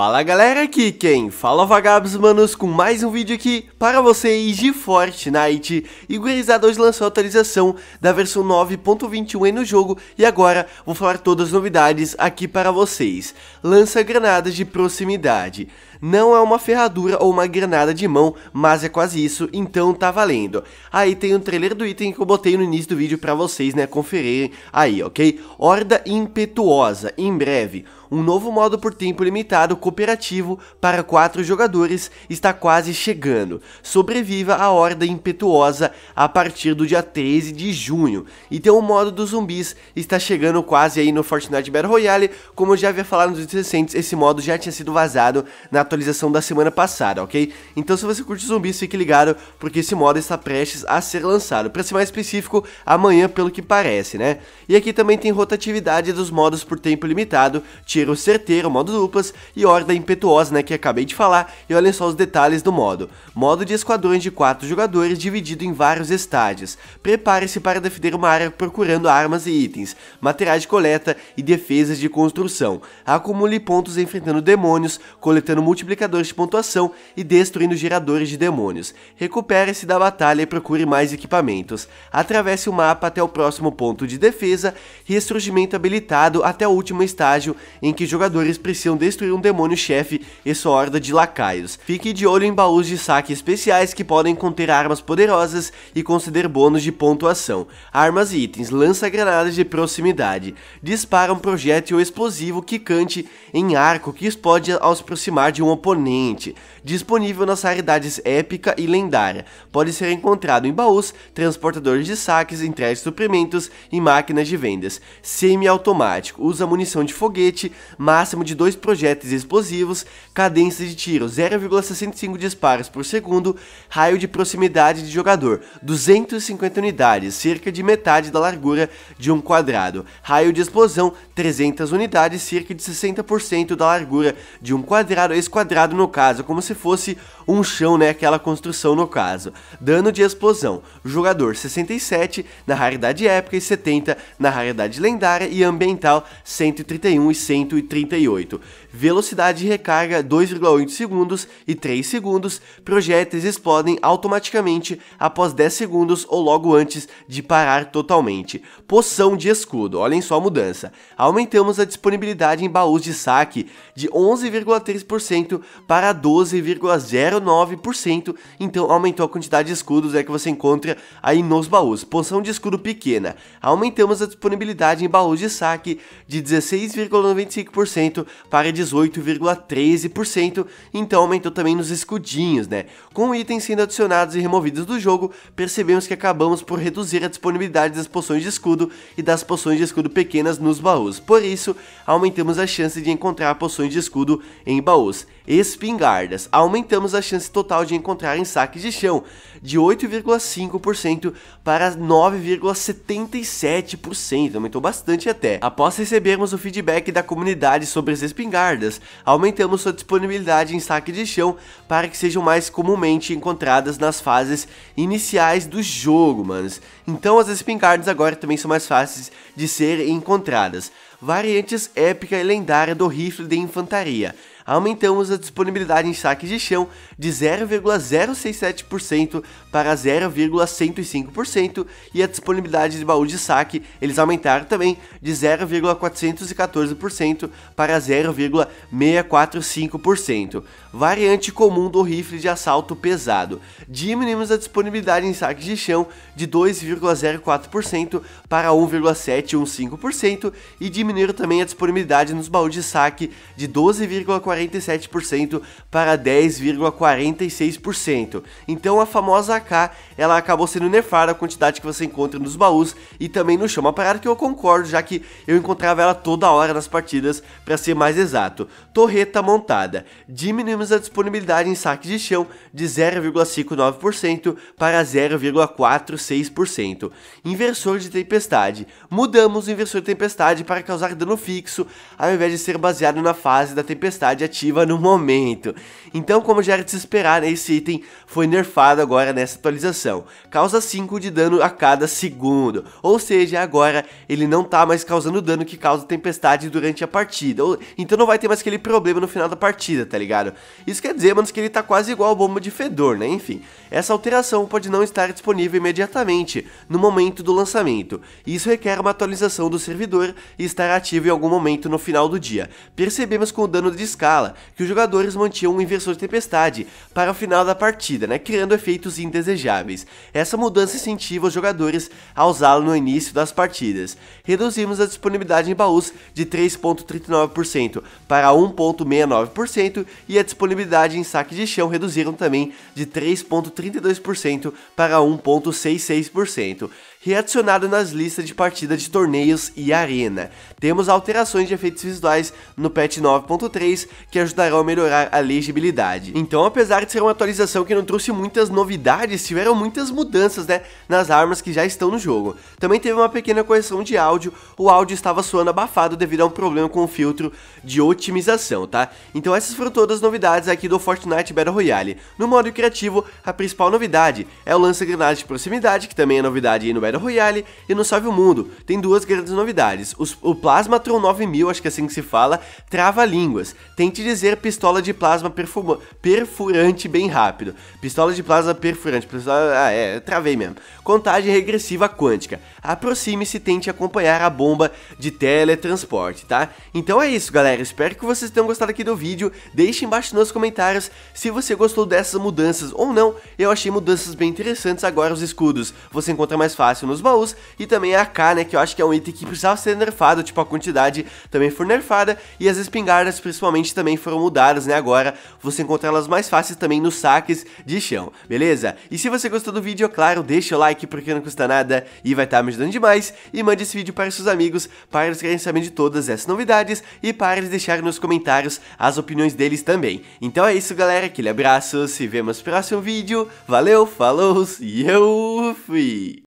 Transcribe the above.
Fala galera, aqui quem fala vagabos manos com mais um vídeo aqui para vocês de Fortnite E gurizada hoje lançou a atualização da versão 9.21 no jogo E agora vou falar todas as novidades aqui para vocês Lança granadas de proximidade não é uma ferradura ou uma granada de mão, mas é quase isso, então tá valendo. Aí tem o um trailer do item que eu botei no início do vídeo pra vocês, né, conferirem aí, ok? Horda Impetuosa, em breve um novo modo por tempo limitado cooperativo para 4 jogadores está quase chegando. Sobreviva a Horda Impetuosa a partir do dia 13 de junho. Então o modo dos zumbis está chegando quase aí no Fortnite Battle Royale, como eu já havia falado nos recentes, esse modo já tinha sido vazado na atualização da semana passada, ok? Então se você curte zumbis, fique ligado, porque esse modo está prestes a ser lançado. Para ser mais específico, amanhã, pelo que parece, né? E aqui também tem rotatividade dos modos por tempo limitado, tiro certeiro, modo duplas e ordem impetuosa, né, que acabei de falar. E olhem só os detalhes do modo. Modo de esquadrões de 4 jogadores dividido em vários estádios. Prepare-se para defender uma área procurando armas e itens, materiais de coleta e defesas de construção. Acumule pontos enfrentando demônios, coletando multi multiplicadores de pontuação e destruindo geradores de demônios. Recupere-se da batalha e procure mais equipamentos. Atravesse o mapa até o próximo ponto de defesa, ressurgimento habilitado até o último estágio em que jogadores precisam destruir um demônio-chefe e sua horda de lacaios. Fique de olho em baús de saque especiais que podem conter armas poderosas e conceder bônus de pontuação. Armas e itens, lança-granadas de proximidade. Dispara um projétil explosivo que cante em arco que explode ao se aproximar de um um oponente. Disponível nas raridades épica e lendária. Pode ser encontrado em baús, transportadores de saques, entregas de suprimentos e máquinas de vendas. Semi-automático, usa munição de foguete, máximo de dois projéteis explosivos, cadência de tiro 0,65 disparos por segundo, raio de proximidade de jogador 250 unidades, cerca de metade da largura de um quadrado, raio de explosão 300 unidades, cerca de 60% da largura de um quadrado, esse quadrado no caso, como se fosse um chão, né, aquela construção no caso. Dano de explosão, jogador 67 na raridade épica e 70 na raridade lendária e ambiental 131 e 138. Velocidade de recarga 2,8 segundos e 3 segundos, projéteis explodem automaticamente após 10 segundos ou logo antes de parar totalmente. Poção de escudo, olhem só a mudança. Aumentamos a disponibilidade em baús de saque de 11,3% para 12,09%. Então aumentou a quantidade de escudos é que você encontra aí nos baús. Poção de escudo pequena. Aumentamos a disponibilidade em baús de saque de 16,95% para 18,13%. Então aumentou também nos escudinhos, né? Com itens sendo adicionados e removidos do jogo, percebemos que acabamos por reduzir a disponibilidade das poções de escudo e das poções de escudo pequenas nos baús. Por isso, aumentamos a chance de encontrar poções de escudo em baús espingardas. Aumentamos a chance total de encontrar em saques de chão de 8,5% para 9,77%, aumentou bastante até. Após recebermos o feedback da comunidade sobre as espingardas, aumentamos sua disponibilidade em saque de chão para que sejam mais comumente encontradas nas fases iniciais do jogo, manos. Então as espingardas agora também são mais fáceis de serem encontradas. Variantes épica e lendária do rifle de infantaria aumentamos a disponibilidade em saques de chão de 0,067% para 0,105% e a disponibilidade de baú de saque eles aumentaram também de 0,414% para 0,645%. Variante comum do rifle de assalto pesado. Diminuímos a disponibilidade em saques de chão de 2,04% para 1,715% e diminuíram também a disponibilidade nos baús de saque de 12,40 10,47% para 10,46%. Então a famosa AK, ela acabou sendo nefara a quantidade que você encontra nos baús e também no chão. Uma parada que eu concordo, já que eu encontrava ela toda hora nas partidas, para ser mais exato. Torreta montada. Diminuímos a disponibilidade em saque de chão de 0,59% para 0,46%. Inversor de tempestade. Mudamos o inversor de tempestade para causar dano fixo, ao invés de ser baseado na fase da tempestade ativa no momento. Então, como já era de se esperar, esse item foi nerfado agora nessa atualização. Causa 5 de dano a cada segundo, ou seja, agora ele não tá mais causando dano que causa tempestade durante a partida. Então não vai ter mais aquele problema no final da partida, tá ligado? Isso quer dizer, mano, que ele tá quase igual a bomba de fedor, né? Enfim, essa alteração pode não estar disponível imediatamente no momento do lançamento. Isso requer uma atualização do servidor e estar ativo em algum momento no final do dia. Percebemos com o dano de escala que os jogadores mantinham um inversor de tempestade para o final da partida, né, criando efeitos indesejáveis. Essa mudança incentiva os jogadores a usá-lo no início das partidas. Reduzimos a disponibilidade em baús de 3,39% para 1,69% e a disponibilidade em saque de chão reduziram também de 3,32% para 1,66% readicionado nas listas de partida de torneios e arena. Temos alterações de efeitos visuais no patch 9.3 que ajudarão a melhorar a legibilidade. Então, apesar de ser uma atualização que não trouxe muitas novidades, tiveram muitas mudanças né, nas armas que já estão no jogo. Também teve uma pequena correção de áudio, o áudio estava soando abafado devido a um problema com o filtro de otimização, tá? Então essas foram todas as novidades aqui do Fortnite Battle Royale. No modo criativo, a principal novidade é o lança-granada de proximidade, que também é novidade aí no Battle Royale e no Salve o Mundo. Tem duas grandes novidades. Os, o Plasmatron 9000, acho que é assim que se fala, trava línguas. Tente dizer pistola de plasma perfuma, perfurante bem rápido. Pistola de plasma perfurante. Pistola, ah, é, travei mesmo. Contagem regressiva quântica. Aproxime-se e tente acompanhar a bomba de teletransporte, tá? Então é isso, galera. Espero que vocês tenham gostado aqui do vídeo. Deixe embaixo nos comentários se você gostou dessas mudanças ou não. Eu achei mudanças bem interessantes agora os escudos. Você encontra mais fácil fácil nos baús. E também a AK, né, que eu acho que é um item que precisava ser nerfado, tipo, a quantidade também foi nerfada. E as espingardas, principalmente, também foram mudadas, né, agora você encontra elas mais fáceis também nos saques de chão, beleza? E se você gostou do vídeo, é claro, deixa o like, porque não custa nada e vai estar tá me ajudando demais. E mande esse vídeo para seus amigos, para eles querem saber de todas essas novidades e para eles deixarem nos comentários as opiniões deles também. Então é isso, galera, aquele abraço, se vemos no próximo vídeo, valeu, falou e eu fui!